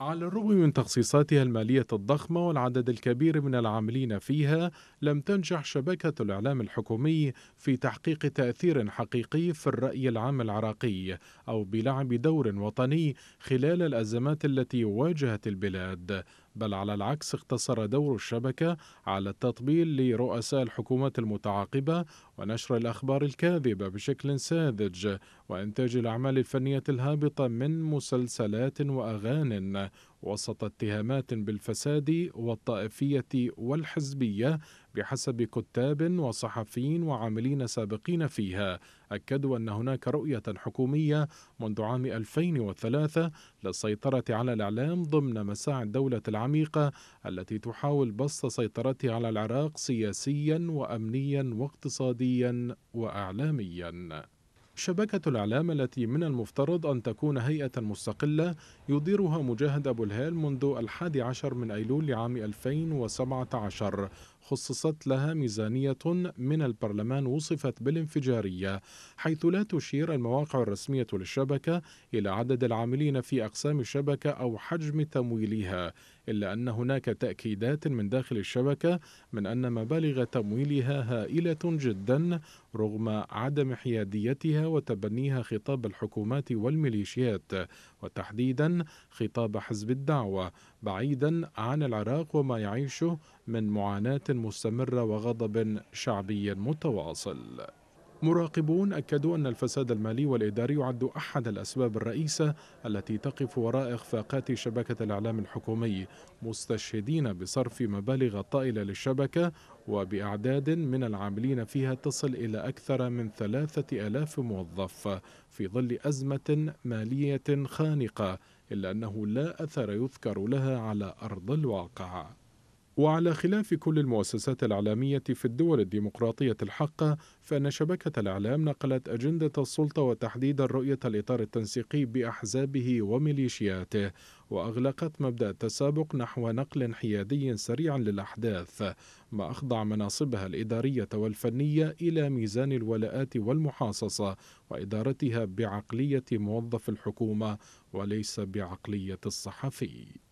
على الرغم من تخصيصاتها المالية الضخمة والعدد الكبير من العاملين فيها، لم تنجح شبكة الإعلام الحكومي في تحقيق تأثير حقيقي في الرأي العام العراقي، أو بلعب دور وطني خلال الأزمات التي واجهت البلاد، بل على العكس اقتصر دور الشبكة على التطبيل لرؤساء الحكومات المتعاقبة ونشر الأخبار الكاذبة بشكل ساذج وإنتاج الأعمال الفنية الهابطة من مسلسلات وأغان وسط اتهامات بالفساد والطائفية والحزبية بحسب كتاب وصحفيين وعاملين سابقين فيها أكدوا أن هناك رؤية حكومية منذ عام 2003 للسيطرة على الإعلام ضمن مساعي الدولة العميقة التي تحاول بسط سيطرتها على العراق سياسيا وأمنيا واقتصاديا وإعلاميا شبكة الإعلام التي من المفترض أن تكون هيئة مستقلة يديرها مجاهد أبو الهيل منذ الحادي عشر من أيلول لعام 2017 خصصت لها ميزانية من البرلمان وصفت بالانفجارية حيث لا تشير المواقع الرسمية للشبكة إلى عدد العاملين في أقسام الشبكة أو حجم تمويلها إلا أن هناك تأكيدات من داخل الشبكة من أن مبالغ تمويلها هائلة جدا رغم عدم حياديتها وتبنيها خطاب الحكومات والميليشيات وتحديدا خطاب حزب الدعوه بعيدا عن العراق وما يعيشه من معاناه مستمره وغضب شعبي متواصل مراقبون أكدوا أن الفساد المالي والإداري يعد أحد الأسباب الرئيسة التي تقف وراء إخفاقات شبكة الإعلام الحكومي مستشهدين بصرف مبالغ طائلة للشبكة وبأعداد من العاملين فيها تصل إلى أكثر من ثلاثة ألاف موظف في ظل أزمة مالية خانقة إلا أنه لا أثر يذكر لها على أرض الواقع وعلى خلاف كل المؤسسات الإعلامية في الدول الديمقراطية الحقة فإن شبكة الإعلام نقلت أجندة السلطة وتحديدا رؤية الإطار التنسيقي بأحزابه وميليشياته وأغلقت مبدأ التسابق نحو نقل حيادي سريع للأحداث ما أخضع مناصبها الإدارية والفنية إلى ميزان الولاءات والمحاصصة وإدارتها بعقلية موظف الحكومة وليس بعقلية الصحفي